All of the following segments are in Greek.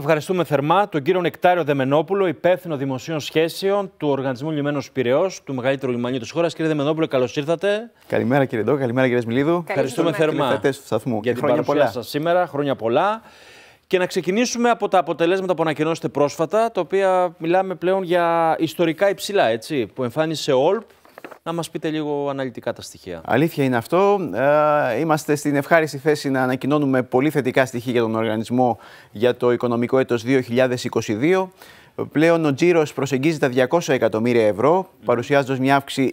Ευχαριστούμε θερμά τον κύριο Νεκτάριο Δεμενόπουλο, υπεύθυνο δημοσίων σχέσεων του Οργανισμού Λιμένος Πυραιός, του μεγαλύτερου λιμανιού της χώρας. Κύριε Δεμενόπουλο, καλώς ήρθατε. Καλημέρα κύριε Ντό, καλημέρα κύριε Σμιλίδου. Ευχαριστούμε θερμά για την χρόνια παρουσία σας σήμερα. Χρόνια πολλά. Και να ξεκινήσουμε από τα αποτελέσματα που ανακοινώσετε πρόσφατα, τα οποία μιλάμε πλέον για ιστορικά υψηλά, έτσι, που εμφάνισε ΟΛΠ να μας πείτε λίγο αναλυτικά τα στοιχεία. Αλήθεια είναι αυτό. Ε, είμαστε στην ευχάριστη θέση να ανακοινώνουμε πολύ θετικά στοιχεία για τον οργανισμό για το οικονομικό έτος 2022. Πλέον ο τζίρος προσεγγίζει τα 200 εκατομμύρια ευρώ, παρουσιάζοντας μια αύξηση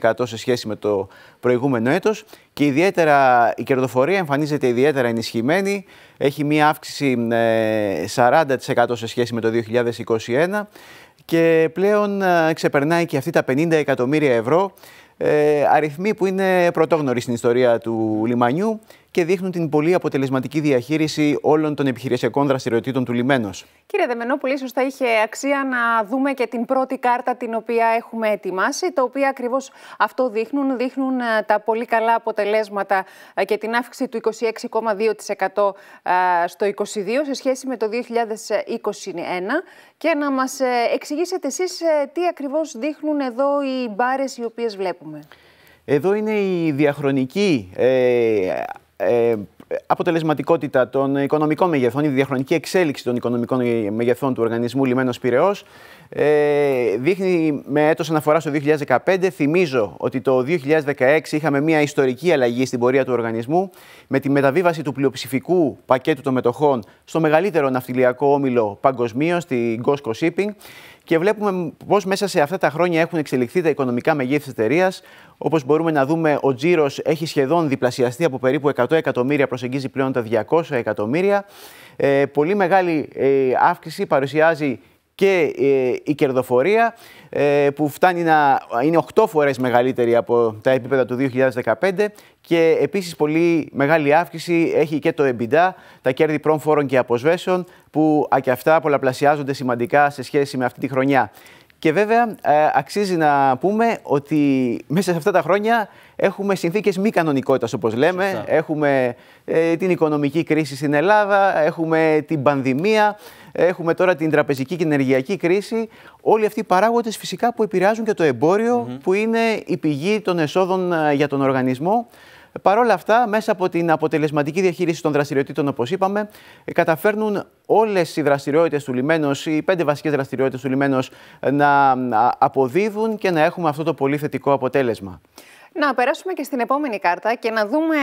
26% σε σχέση με το προηγούμενο έτος. Και ιδιαίτερα η κερδοφορία εμφανίζεται ιδιαίτερα ενισχυμένη. Έχει μια αύξηση 40% ε, σε σχέση με το 2021 και πλέον ε, ξεπερνάει και αυτή τα 50 εκατομμύρια ευρώ, ε, αριθμοί που είναι πρωτόγνωροι στην ιστορία του λιμανιού και δείχνουν την πολύ αποτελεσματική διαχείριση όλων των επιχειρησιακών δραστηριοτήτων του λιμένος. Κύριε Δεμενόπουλη, σωστά είχε αξία να δούμε και την πρώτη κάρτα την οποία έχουμε ετοιμάσει, το οποίο ακριβώς αυτό δείχνουν. Δείχνουν ε, τα πολύ καλά αποτελέσματα ε, και την αύξηση του 26,2% ε, στο 22 σε σχέση με το 2021. Και να μας εξηγήσετε εσείς τι ακριβώς δείχνουν εδώ οι μπάρες οι οποίες βλέπουμε. Εδώ είναι η διαχρονική ε, ε, αποτελεσματικότητα των οικονομικών μεγεθών, η διαχρονική εξέλιξη των οικονομικών μεγεθών του οργανισμού Λιμένος Πυραιός, ε, δείχνει με έτος αναφοράς στο 2015. Θυμίζω ότι το 2016 είχαμε μια ιστορική αλλαγή στην πορεία του οργανισμού με τη μεταβίβαση του πλειοψηφικού πακέτου των μετοχών στο μεγαλύτερο ναυτιλιακό όμιλο παγκοσμίω, στην Gosco Shipping. Και βλέπουμε πώς μέσα σε αυτά τα χρόνια έχουν εξελιχθεί τα οικονομικά μεγέθη της εταιρείας. Όπως μπορούμε να δούμε, ο τζίρος έχει σχεδόν διπλασιαστεί από περίπου 100 εκατομμύρια, προσεγγίζει πλέον τα 200 εκατομμύρια. Ε, πολύ μεγάλη ε, αύξηση παρουσιάζει και ε, η κερδοφορία ε, που φτάνει να είναι 8 φορές μεγαλύτερη από τα επίπεδα του 2015 και επίσης πολύ μεγάλη αύξηση έχει και το EBITDA, τα κέρδη πρόμφορων και αποσβέσεων που και αυτά πολλαπλασιάζονται σημαντικά σε σχέση με αυτή τη χρονιά. Και βέβαια ε, αξίζει να πούμε ότι μέσα σε αυτά τα χρόνια έχουμε συνθήκες μη κανονικότητας όπως λέμε. Έχουμε ε, την οικονομική κρίση στην Ελλάδα, έχουμε την πανδημία, έχουμε τώρα την τραπεζική και ενεργειακή κρίση. Όλοι αυτοί οι παράγοντες φυσικά που επηρεάζουν και το εμποριο που είναι η πηγή των εσόδων ε, για τον οργανισμό. Παρ' όλα αυτά, μέσα από την αποτελεσματική διαχείριση των δραστηριοτήτων, όπως είπαμε, ε, καταφέρνουν όλες οι δραστηριότητες του λιμένου, οι πέντε βασικές δραστηριότητες του λιμένου, ε, να αποδίδουν και να έχουμε αυτό το πολύ θετικό αποτέλεσμα. Να περάσουμε και στην επόμενη κάρτα και να δούμε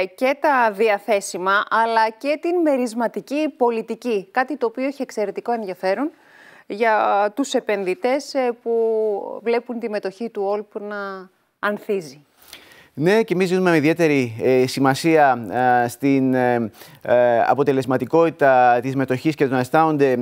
ε, και τα διαθέσιμα αλλά και την μερισματική πολιτική. Κάτι το οποίο έχει εξαιρετικό ενδιαφέρον για τους επενδυτές που βλέπουν τη μετοχή του Όλπου να ανθίζει. Ναι, και εμείς δίνουμε ιδιαίτερη ε, σημασία ε, στην ε, αποτελεσματικότητα της μετοχής και το να αισθάνονται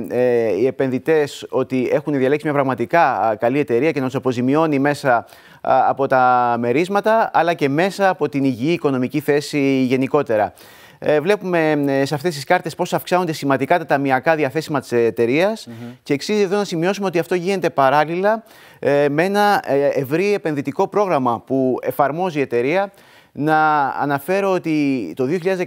οι επενδυτές ότι έχουν διαλέξει μια πραγματικά καλή εταιρεία και να τους αποζημιώνει μέσα από τα μερίσματα, αλλά και μέσα από την υγιή οικονομική θέση γενικότερα. Ε, βλέπουμε ε, σε αυτές τις κάρτες πώς αυξάνονται σημαντικά τα ταμιακά διαθέσιμα της εταιρεια Και εξή, εδώ να σημειώσουμε ότι αυτό γίνεται παράλληλα ε, με ένα ευρύ επενδυτικό πρόγραμμα που εφαρμόζει η εταιρεία. Να αναφέρω ότι το 2016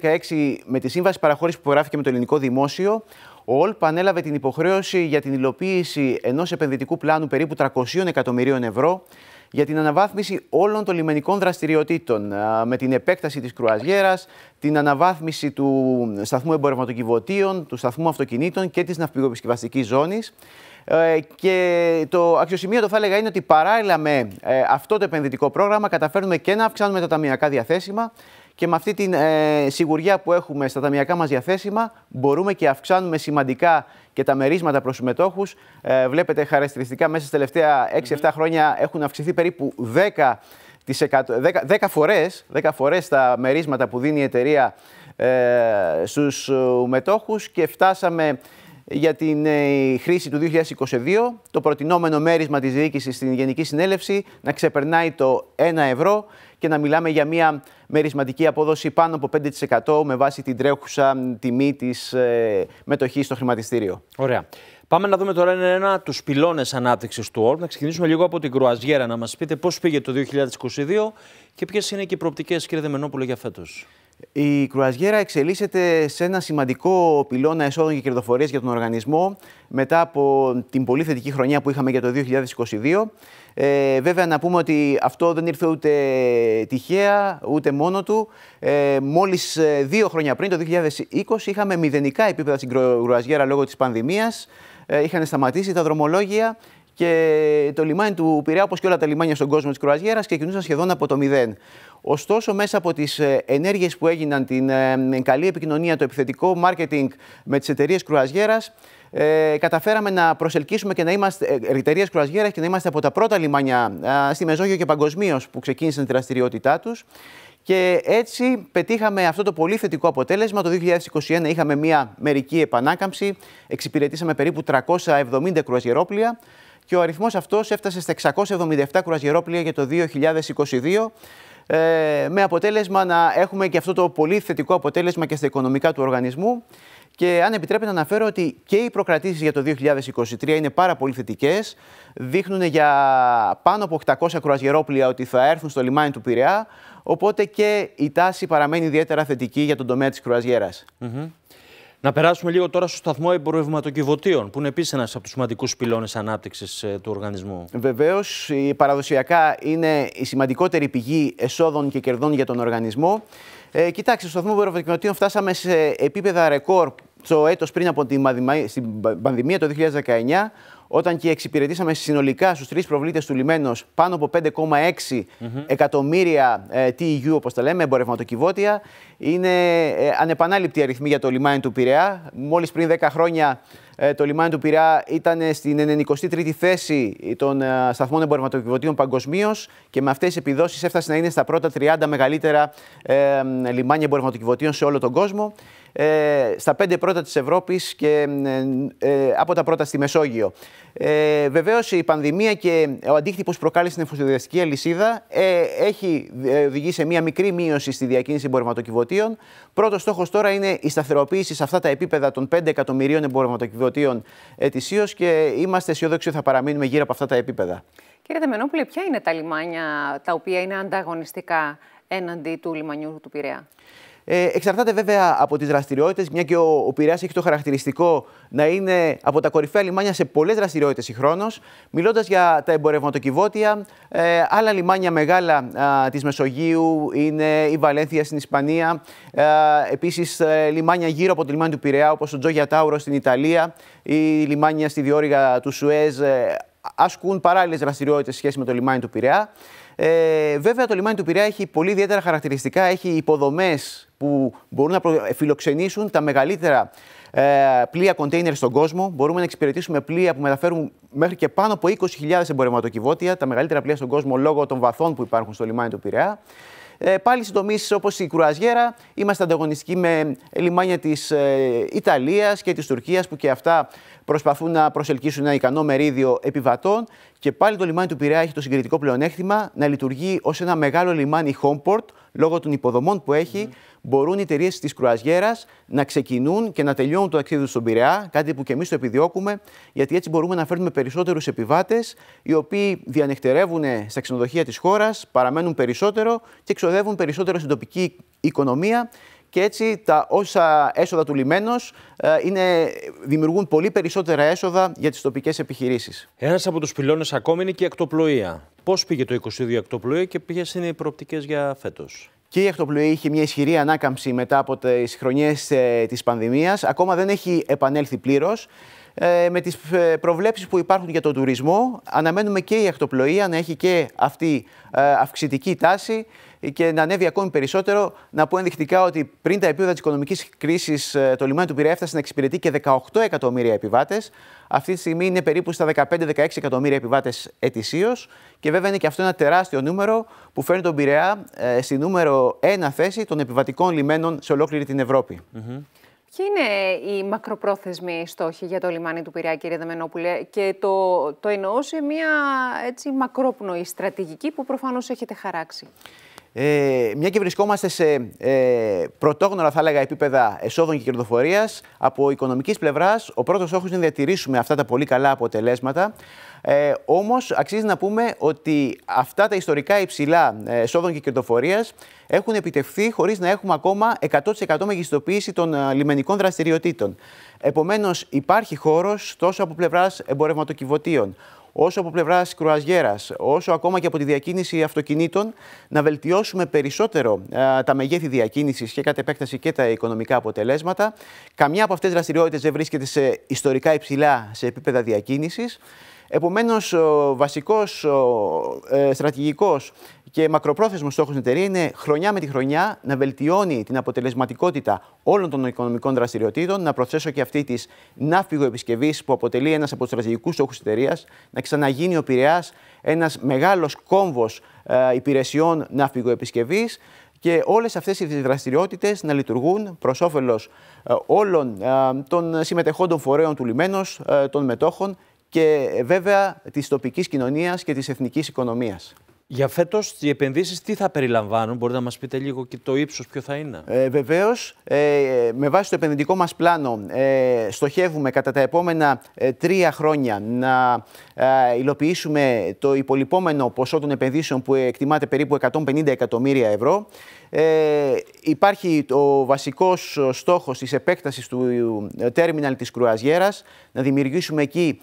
με τη σύμβαση παραχώρησης που υπογράφηκε με το ελληνικό δημόσιο, ο ΟΛΠ ανέλαβε την υποχρέωση για την υλοποίηση ενός επενδυτικού πλάνου περίπου 300 εκατομμυρίων ευρώ για την αναβάθμιση όλων των λιμενικών δραστηριοτήτων με την επέκταση της κρουαζιέρας, την αναβάθμιση του σταθμού εμπορευματοκιβωτίων, του σταθμού αυτοκινήτων και της ναυπηγοπισκευαστικής ζώνης. Ε, και το αξιοσημείωτο θα έλεγα είναι ότι παράλληλα με ε, αυτό το επενδυτικό πρόγραμμα καταφέρνουμε και να αυξάνουμε τα ταμιακά διαθέσιμα και με αυτή την ε, σιγουριά που έχουμε στα ταμιακά μας διαθέσιμα μπορούμε και αυξάνουμε σημαντικά και τα μερίσματα προς συμμετόχους. Ε, βλέπετε χαρακτηριστικά μέσα στα τελευταία 6-7 χρόνια έχουν αυξηθεί περίπου 10 10, 10 φορές, 10 φορές τα μερίσματα που δίνει η εταιρεία ε, στους ε, μετόχους και φτάσαμε για την ε, χρήση του 2022 το προτινόμενο μέρισμα της διοίκησης στην Γενική Συνέλευση να ξεπερνάει το 1 ευρώ και να μιλάμε για μια μερισματική απόδοση πάνω από 5% με βάση την τρέχουσα τιμή της ε, μετοχής στο χρηματιστήριο. Ωραία. Πάμε να δούμε τώρα ένα τους πυλώνες ανάπτυξης του ΟΡΠ. Να ξεκινήσουμε λίγο από την κρουαζιέρα, να μας πείτε πώς πήγε το 2022 και ποιες είναι και οι προοπτικές, κύριε Δεμενόπουλο, για φέτος. Η κρουαζιέρα εξελίσσεται σε ένα σημαντικό πυλώνα εσόδων και κερδοφορίες για τον οργανισμό μετά από την πολύ θετική χρονιά που είχαμε για το 2022. Ε, βέβαια να πούμε ότι αυτό δεν ήρθε ούτε τυχαία, ούτε μόνο του. Ε, μόλις ε, δύο χρόνια πριν, το 2020, είχαμε μηδενικά επίπεδα στην κρουαζιέρα λόγω της πανδημίας. Ε, είχαν σταματήσει τα δρομολόγια και το λιμάνι του Πειραιά, όπως και όλα τα λιμάνια στον κόσμο της κρουαζιέρας, ξεκινούσαν σχεδόν από το μηδέν. Ωστόσο, μέσα από τις ε, ενέργειες που έγιναν, την ε, ε, καλή επικοινωνία, το επιθετικό marketing με τις εταιρείες κρουαζιέρας, ε, καταφέραμε να προσελκύσουμε και να είμαστε εταιρείες κρουαζιέρας και να είμαστε από τα πρώτα λιμάνια στη Μεσόγειο και παγκοσμίως που ξεκίνησαν τη δραστηριότητά τους. Και έτσι πετύχαμε αυτό το πολύ θετικό αποτέλεσμα. Το 2021 είχαμε μια μερική επανάκαμψη. Εξυπηρετήσαμε περίπου 370 κρουαζιερόπλια και ο αριθμός αυτός έφτασε στα 677 κουρασγερόπλια για το 2022 ε, με αποτέλεσμα να έχουμε και αυτό το πολύ θετικό αποτέλεσμα και στα οικονομικά του οργανισμού. Και αν επιτρέπετε να αναφέρω ότι και οι προκρατήσεις για το 2023 είναι πάρα πολύ θετικές. Δείχνουν για πάνω από 800 κρουαζιερόπλια ότι θα έρθουν στο λιμάνι του Πειραιά. Οπότε και η τάση παραμένει ιδιαίτερα θετική για τον τομέα της κρουαζιέρας. Να περάσουμε λίγο τώρα στο σταθμό εμπορευματοκιβωτίων, που είναι επίσης ένας από τους σημαντικούς πυλώνες ανάπτυξης ε, του οργανισμού. Βεβαίως, παραδοσιακά είναι η σημαντικότερη πηγή εσόδων και κερδών για τον οργανισμό. Ε, κοιτάξτε, στο σταθμό εμπορευματοκιβωτίων φτάσαμε σε επίπεδα ρεκόρ στο έτος πριν από την πανδημία το 2019, όταν και εξυπηρετήσαμε συνολικά στους τρεις προβλήτες του λιμένος πάνω από 5,6 εκατομμύρια TEU, ε, όπως τα λέμε, εμπορευματοκιβώτια. Είναι ε, ανεπανάληπτη αριθμή για το λιμάνι του Πειραιά. Μόλις πριν 10 χρόνια ε, το λιμάνι του Πειραιά ήταν στην 93η θέση των ε, σταθμών εμπορευματοκιβωτίων παγκοσμίως και με αυτές τις επιδόσεις έφτασε να είναι στα πρώτα 30 μεγαλύτερα λιμάνια εμπορευματοκιβωτίων σε όλο τον κόσμο ε, στα πέντε πρώτα της Ευρώπης και ε, ε, από τα πρώτα στη Μεσόγειο. Ε, βεβαίως η πανδημία και ο αντίκτυπος προκάλεσε στην εφοσιοδιαστική αλυσίδα ε, έχει ε, οδηγεί σε μια μικρή μείωση στη διακίνηση εμπορευματοκιβωτίων. Πρώτος στόχος τώρα είναι η σταθεροποίηση σε αυτά τα επίπεδα των 5 εκατομμυρίων εμπορευματοκιβωτίων ετησίως και είμαστε αισιόδοξοι ότι θα παραμείνουμε γύρω από αυτά τα επίπεδα. Κύριε Δεμενόπουλε, ποια είναι τα λιμάνια τα οποία είναι ανταγωνιστικά έναντι του λιμανιού του Πειραιά. Ε, εξαρτάται βέβαια από τις δραστηριότητες, μια και ο, ο έχει το χαρακτηριστικό να είναι από τα κορυφαία λιμάνια σε πολλές δραστηριότητες χρόνο, Μιλώντας για τα εμπορευματοκιβώτια, ε, άλλα λιμάνια μεγάλα της Μεσογείου είναι η Βαλένθια στην Ισπανία. Ε, Επίσης, ε, λιμάνια γύρω από το λιμάνι του Πειραιά, όπως το Τζόγια Τάουρο στην Ιταλία, ή λιμάνια στη διόρυγα του Σουέζ, ε, ασκούν παράλληλες δραστηριότητες σχέση με το λιμάνι του Πειραιά. Ε, βέβαια, το λιμάνι του Πειραιά έχει πολύ ιδιαίτερα χαρακτηριστικά. Έχει υποδομές που μπορούν να φιλοξενήσουν τα μεγαλύτερα ε, πλοία κοντέινερ στον κόσμο. Μπορούμε να εξυπηρετήσουμε πλοία που μεταφέρουν μέχρι και πάνω από 20.000 εμπορευματοκιβώτια, τα μεγαλύτερα πλοία στον κόσμο λόγω των βαθών που υπάρχουν στο λιμάνι του Πειραιά. Ε, πάλι συντομήσει όπως η κρουαζιέρα. Είμαστε ανταγωνιστικοί με λιμάνια της ε, Ιταλίας και της Τουρκίας που και αυτά προσπαθούν να προσελκύσουν ένα ικανό μερίδιο επιβατών. Και πάλι το λιμάνι του Πειραιά έχει το συγκριτικό πλεονέκτημα να λειτουργεί ως ένα μεγάλο λιμάνι homeport λόγω των υποδομών που έχει, ναι. μπορούν οι εταιρείες της κρουαζιέρας να ξεκινούν και να τελειώνουν το ταξίδι τους στον Πειραιά. Κάτι που και εμείς το επιδιώκουμε, γιατί έτσι μπορούμε να φέρνουμε περισσότερους επιβάτες, οι οποίοι διανεκτερεύουν στα ξενοδοχεία της χώρας, παραμένουν περισσότερο και ξοδεύουν περισσότερο στην τοπική οικονομία και έτσι τα όσα έσοδα του λιμένος ε, είναι, δημιουργούν πολύ περισσότερα έσοδα για τις τοπικές επιχειρήσεις. Ένας από τους πυλώνες ακόμη είναι και η ακτοπλοεία. Πώς πήγε το 22 η ακτοπλοεία και ποιες είναι οι προοπτικές για φέτος. Και η ακτοπλοεία είχε μια ισχυρή ανάκαμψη μετά από τις χρονιές ε, της πανδημίας. Ακόμα δεν έχει επανέλθει πλήρως. Ε, με τις ε, προβλέψεις που υπάρχουν για τον τουρισμό, αναμένουμε και η ακτοπλοεία να έχει και αυτή ε, αυξητική τάση και να ανέβει ακόμη περισσότερο. Να πω ενδεικτικά ότι πριν τα επίπεδα της οικονομικής κρίσης, ε, το λιμάνι του Πειραιά έφτασε να εξυπηρετεί και 18 εκατομμύρια επιβάτες. Αυτή τη στιγμή είναι περίπου στα 15-16 εκατομμύρια επιβάτες ετησίως. Και βέβαια είναι και αυτό ένα τεράστιο νούμερο που φέρνει τον Πειραιά ε, στη νούμερο 1 θέση των επιβατικών λιμένων σε ολόκληρη την Ευρώπη. Ποιοι είναι οι μακροπρόθεσμοι στόχοι για το λιμάνι του Πειραιά, κύριε Δαμενόπουλε, και το, το εννοώ σε μια έτσι, μακρόπνοη στρατηγική που προφανώς έχετε χαράξει. Ε, μια και βρισκόμαστε σε ε, πρωτόγνωρα, θα έλεγα, επίπεδα εσόδων και κερδοφορίας, από οικονομικής πλευράς, ο πρώτος στόχος είναι να διατηρήσουμε αυτά τα πολύ καλά αποτελέσματα. Ε, Όμως, αξίζει να πούμε ότι αυτά τα ιστορικά υψηλά ε, εσόδων και κερδοφορίας έχουν επιτευχθεί χωρίς να έχουμε ακόμα 100% μεγιστοποίηση των ε, λιμενικών δραστηριοτήτων. Επομένως, υπάρχει χώρος τόσο από πλευράς εμπορευματοκιβωτίων όσο από πλευρά κρουαζιέρας, όσο ακόμα και από τη διακίνηση αυτοκινήτων, να βελτιώσουμε περισσότερο ε, τα μεγέθη διακίνησης και κατ' επέκταση και τα οικονομικά αποτελέσματα. Καμιά από αυτές τις δραστηριότητες δεν βρίσκεται σε ιστορικά υψηλά σε επίπεδα διακίνησης. Επομένως, ο βασικός ε, στρατηγικός και μακροπρόθεσμος στόχος στην εταιρεία είναι χρονιά με τη χρονιά να βελτιώνει την αποτελεσματικότητα όλων των οικονομικών δραστηριοτήτων. Να προσθέσω και αυτή της ναύπηγο που αποτελεί ένας από τους στρατηγικούς στόχους της εταιρείας, να ξαναγίνει ο πειραιάς ένας μεγάλος κόμβος ε, υπηρεσιών ναύπηγο και όλες αυτές οι δραστηριότητες να λειτουργούν προς όφελος ε, όλων ε, των συμμετεχόντων φορέων του λιμένος, των μετόχων και ε, βέβαια της τοπικής κοινωνίας και της εθνικής οικονομίας. Για φέτος, οι επενδύσεις τι θα περιλαμβάνουν, μπορείτε να μας πείτε λίγο και το ύψος, ποιο θα είναι. Ε, Βεβαίως, ε, με βάση το επενδυτικό μας πλάνο, ε, στοχεύουμε κατά τα επόμενα ε, τρία χρόνια να ε, υλοποιήσουμε το υπολοιπόμενο ποσό των επενδύσεων που εκτιμάται περίπου 150 εκατομμύρια ευρώ. Ε, υπάρχει ο βασικός ε, στόχος της επέκτασης του ε, τέρμιναλ της κρουαζιέρας, να δημιουργήσουμε εκεί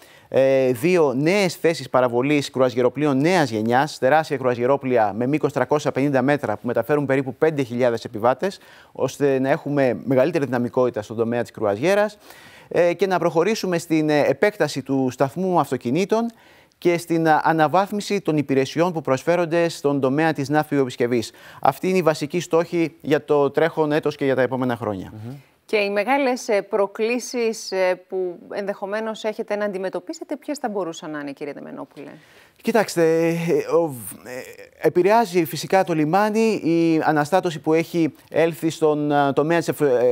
δύο νέες θέσεις παραβολής κρουαζιεροπλοίων νέας γενιάς, τεράστια κρουαζιερόπλια με μήκος 350 μέτρα που μεταφέρουν περίπου 5.000 επιβάτες, ώστε να έχουμε μεγαλύτερη δυναμικότητα στον τομέα της κρουαζιέρας και να προχωρήσουμε στην επέκταση του σταθμού αυτοκινήτων και στην αναβάθμιση των υπηρεσιών που προσφέρονται στον τομέα της επισκευή. Αυτή είναι η βασική στόχη για το τρέχον έτος και για τα επόμενα χρόνια. Και οι μεγάλες ε, προκλήσεις ε, που ενδεχομένως έχετε να αντιμετωπίσετε, ποιες θα μπορούσαν να είναι κύριε Δεμενόπουλε. Κοιτάξτε, ε, επηρεάζει φυσικά το λιμάνι η αναστάτωση που έχει έλθει στον τομέα της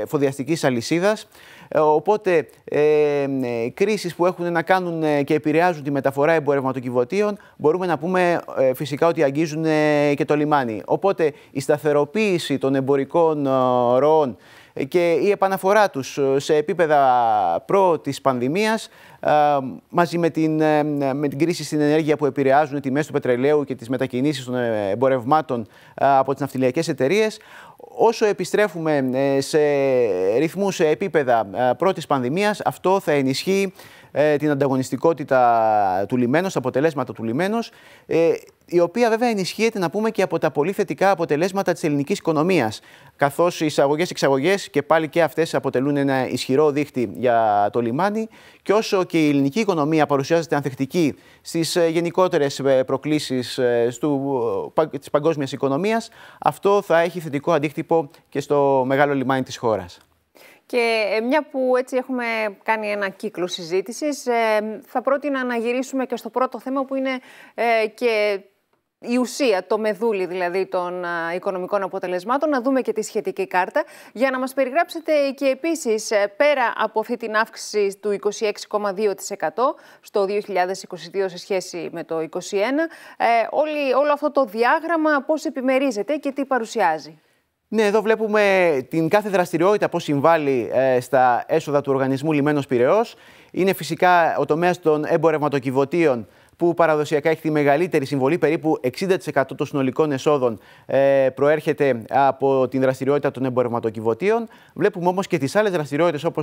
εφοδιαστικής αλυσίδας. Ε, οπότε ε, ε, κρίσεις που έχουν να κάνουν ε, και επηρεάζουν τη μεταφορά εμπορευματοκιβωτίων μπορούμε να πούμε φυσικά ότι αγγίζουν και το λιμάνι. Οπότε η σταθεροποίηση των εμπορικών ροών και η επαναφορά τους ε, σε επίπεδα προ της πανδημίας ε, μαζί με την, ε, με την κρίση στην ενέργεια που επηρεάζουν οι τιμές του πετρελαίου και τις μετακινήσεις των εμπορευμάτων από τις ναυτιλιακές εταιρείες, Όσο επιστρέφουμε σε ρυθμούς, σε επίπεδα πρώτης πανδημίας, αυτό θα ενισχύει την ανταγωνιστικότητα του λιμένος, τα αποτελέσματα του λιμένος η οποία βέβαια ενισχύεται να πούμε και από τα πολύ θετικά αποτελέσματα της ελληνικής οικονομίας, καθώς οι εισαγωγε εξαγωγές και πάλι και αυτές αποτελούν ένα ισχυρό δίχτυ για το λιμάνι. Και όσο και η ελληνική οικονομία παρουσιάζεται ανθεκτική στις ε, γενικότερες ε, προκλήσεις ε, της παγκόσμιας οικονομίας, αυτό θα έχει θετικό αντίκτυπο και στο μεγάλο λιμάνι της χώρας. Και μια που έτσι έχουμε κάνει ένα κύκλο συζήτησης, θα πρότεινα να γυρίσουμε και στο πρώτο θέμα που είναι και η ουσία, το μεδούλι δηλαδή των οικονομικών αποτελεσμάτων, να δούμε και τη σχετική κάρτα για να μας περιγράψετε και επίσης ε, πέρα από αυτή την αύξηση του 26,2% στο 2022 σε σχέση με το 2021, ε, όλη, όλο αυτό το διάγραμμα πώς επιμερίζεται και τι παρουσιάζει. Ναι, εδώ βλέπουμε την κάθε δραστηριότητα πώς συμβάλλει ε, στα έσοδα του οργανισμού Λιμένος Πυραιός. Είναι φυσικά ο τομέας των εμπορευματοκιβωτίων που παραδοσιακά έχει τη μεγαλύτερη συμβολή, περίπου 60% των συνολικών εσόδων ε, προέρχεται από την δραστηριότητα των εμπορευματοκιβωτίων. Βλέπουμε όμως και τις άλλες δραστηριότητες, όπως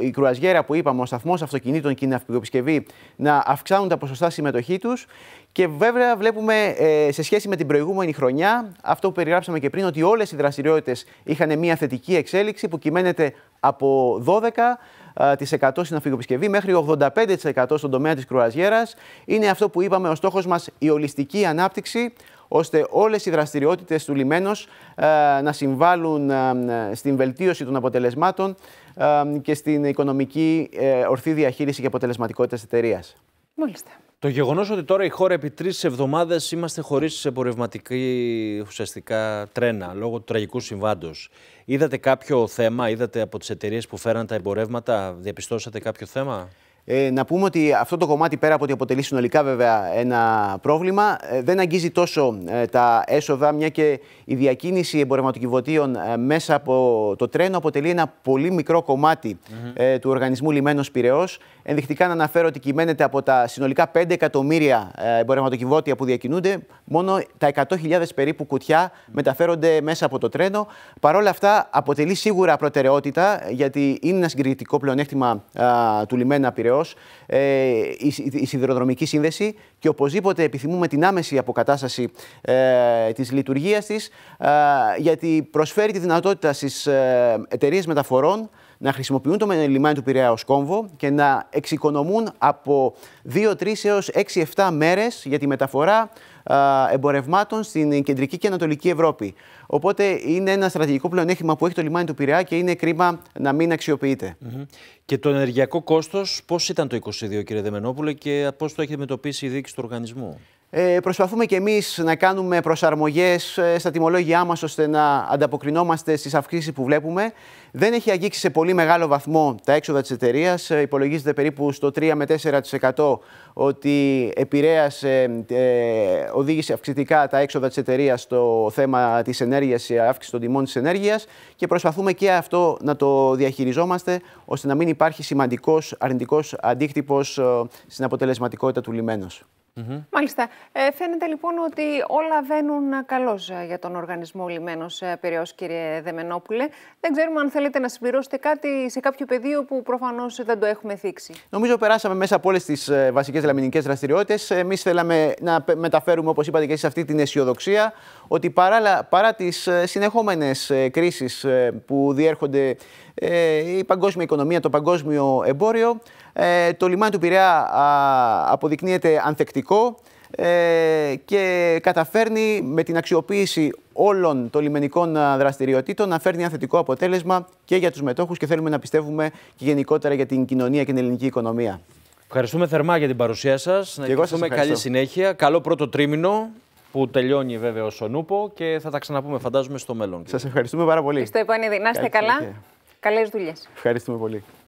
η κρουαζιέρα που είπαμε, ο σταθμός αυτοκινήτων και η ναυπηγοπισκευή, να αυξάνουν τα ποσοστά συμμετοχή τους. Και βέβαια βλέπουμε ε, σε σχέση με την προηγούμενη χρονιά, αυτό που περιγράψαμε και πριν, ότι όλες οι δραστηριότητες είχαν μια θετική εξέλιξη που κυμαίνεται από 12 100% ε, στην αφιγοπισκευή μέχρι 85% στον τομέα της κρουαζιέρας. Είναι αυτό που είπαμε ο στόχος μας η ολιστική ανάπτυξη ώστε όλες οι δραστηριότητες του λιμένος ε, να συμβάλλουν ε, στην βελτίωση των αποτελεσμάτων και στην οικονομική ορθή διαχείριση και αποτελεσματικότητα της εταιρείας. Μάλιστα. Το γεγονός ότι τώρα η χώρα επί τρεις εβδομάδες είμαστε χωρίς εμπορευματική ουσιαστικά τρένα λόγω του τραγικού συμβάντος. Είδατε κάποιο θέμα, είδατε από τις εταιρείες που φέραν τα εμπορεύματα, διαπιστώσατε κάποιο θέμα. Ε, να πούμε ότι αυτό το κομμάτι, πέρα από ότι αποτελεί συνολικά βέβαια ένα πρόβλημα, ε, δεν αγγίζει τόσο ε, τα έσοδα, μια και η διακίνηση εμπορευματοκιβωτίων ε, μέσα από το τρένο αποτελεί ένα πολύ μικρό κομμάτι του οργανισμού Λιμένος Πυραιός. Ενδεικτικά να αναφέρω ότι κυμαίνεται από τα συνολικά 5 εκατομμύρια ε, εμπορευματοκιβώτια που διακινούνται, μόνο τα 100.000 περίπου κουτιά μεταφέρονται μέσα από το τρένο. Παρ' όλα αυτά, αποτελεί σίγουρα προτεραιότητα, γιατί είναι ένα συγκριτικό πλεονέκτημα του λιμένα Πυραιός ε, η, σιδηροδρομική σύνδεση και οπωσδήποτε επιθυμούμε την άμεση αποκατάσταση ε, της λειτουργίας της, γιατί προσφέρει τη δυνατότητα στις ε, εταιρείες μεταφορών να χρησιμοποιούν το λιμάνι του Πειραιά ως κόμβο και να εξοικονομούν από 2-3 εως 6 6-7 μέρες για τη μεταφορά εμπορευμάτων στην κεντρική και ανατολική Ευρώπη. Οπότε είναι ένα στρατηγικό πλεονέκτημα που έχει το λιμάνι του Πειραιά και είναι κρίμα να μην αξιοποιείται. Και το ενεργειακό κόστος, πώς ήταν το 22, κύριε Δεμενόπουλε, και πώς το έχει αντιμετωπίσει η διοίκηση του οργανισμού. Ε, προσπαθούμε και εμείς να κάνουμε προσαρμογές ε, στα τιμολόγια μας ώστε να ανταποκρινόμαστε στις αυξήσεις που βλέπουμε. Δεν έχει αγγίξει σε πολύ μεγάλο βαθμό τα έξοδα της εταιρείας. Ε, υπολογίζεται περίπου στο 3 με 4% ότι επηρέασε, ε, οδήγησε αυξητικά τα έξοδα της εταιρείας στο θέμα της ενέργειας, η αύξηση των τιμών της ενέργειας και προσπαθούμε και αυτό να το διαχειριζόμαστε ώστε να μην υπάρχει σημαντικός αρνητικός αντίκτυπος στην αποτελεσματικότητα του λιμένους Μάλιστα. Ε, φαίνεται λοιπόν ότι όλα βαίνουν καλώς ε, για τον οργανισμό λιμένος ε, Πυραιός, κύριε Δεμενόπουλε. Δεν ξέρουμε αν θέλετε να συμπληρώσετε κάτι σε κάποιο πεδίο που προφανώς δεν το έχουμε θίξει. Νομίζω περάσαμε μέσα από όλες τις ε, βασικές λαμινικές δραστηριότητες. Εμείς θέλαμε να μεταφέρουμε, όπως είπατε και εσείς, αυτή την αισιοδοξία ότι παρά, παρά τις συνεχόμενε κρίσει που διέρχονται ε, η παγκόσμια οικονομία, το παγκόσμιο εμπόριο. Ε, το λιμάνι του Πειραιά αποδεικνύεται ανθεκτικό ε, και καταφέρνει με την αξιοποίηση όλων των λιμενικών δραστηριοτήτων να φέρνει ένα θετικό αποτέλεσμα και για τους μετόχους και θέλουμε να πιστεύουμε και γενικότερα για την κοινωνία και την ελληνική οικονομία. Ευχαριστούμε θερμά για την παρουσία σας. Και να ευχαριστούμε καλή συνέχεια. Καλό πρώτο τρίμηνο που τελειώνει βέβαια ο Σονούπο και θα τα ξαναπούμε φαντάζομαι στο μέλλον. Σας ευχαριστούμε πάρα πολύ. Στο επόμενο, να είστε καλά. Καλές δουλειές. Ευχαριστούμε πολύ.